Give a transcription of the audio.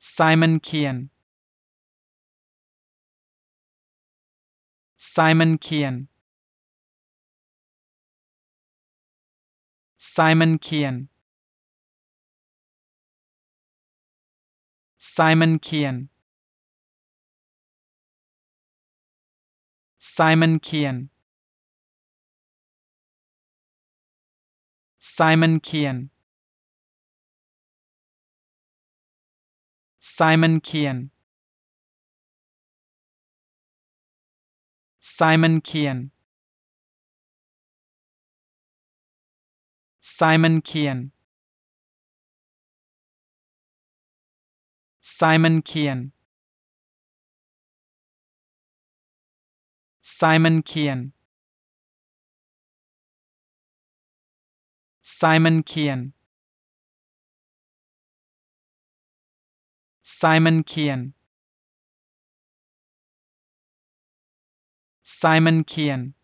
Simon Kean Simon Kean Simon Kean Simon Kean Simon Kean Simon Kean Simon Kean. Simon Kean Simon Kean Simon Kean Simon Kean Simon Kean Simon Kean Simon Kean. Simon Kean Simon Kean